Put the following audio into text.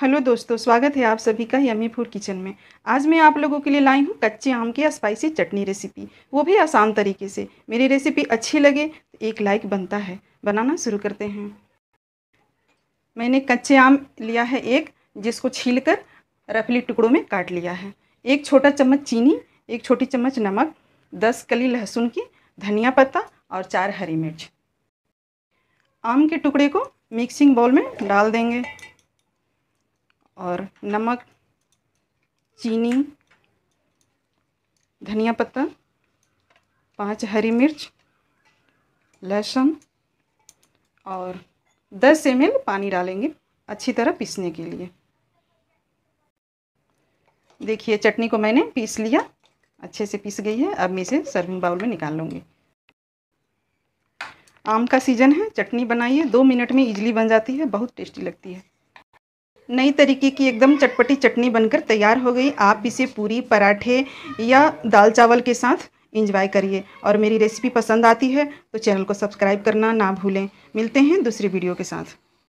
hello दोस्तों स्वागत है आप सभी का यमी फूड किचन में आज मैं आप लोगों के लिए लाई हूँ कच्चे आम की स्पाइसी चटनी रेसिपी वो भी आसान तरीके से मेरी रेसिपी अच्छी लगे तो एक लाइक बनता है बनाना शुरू करते हैं मैंने कच्चे आम लिया है एक जिसको छील कर रफली टुकड़ों में काट लिया है एक छोटा चम्मच चीनी एक छोटी चम्मच नमक दस कली लहसुन की धनिया पत्ता और चार हरी मिर्च आम के टुकड़े को मिक्सिंग बाउल में डाल देंगे और नमक चीनी धनिया पत्ता पांच हरी मिर्च लहसुन और 10 एम पानी डालेंगे अच्छी तरह पीसने के लिए देखिए चटनी को मैंने पीस लिया अच्छे से पीस गई है अब मैं इसे सर्विंग बाउल में निकाल लूँगी आम का सीज़न है चटनी बनाइए दो मिनट में इजली बन जाती है बहुत टेस्टी लगती है नई तरीके की एकदम चटपटी चटनी बनकर तैयार हो गई आप इसे पूरी पराठे या दाल चावल के साथ इंजॉय करिए और मेरी रेसिपी पसंद आती है तो चैनल को सब्सक्राइब करना ना भूलें मिलते हैं दूसरी वीडियो के साथ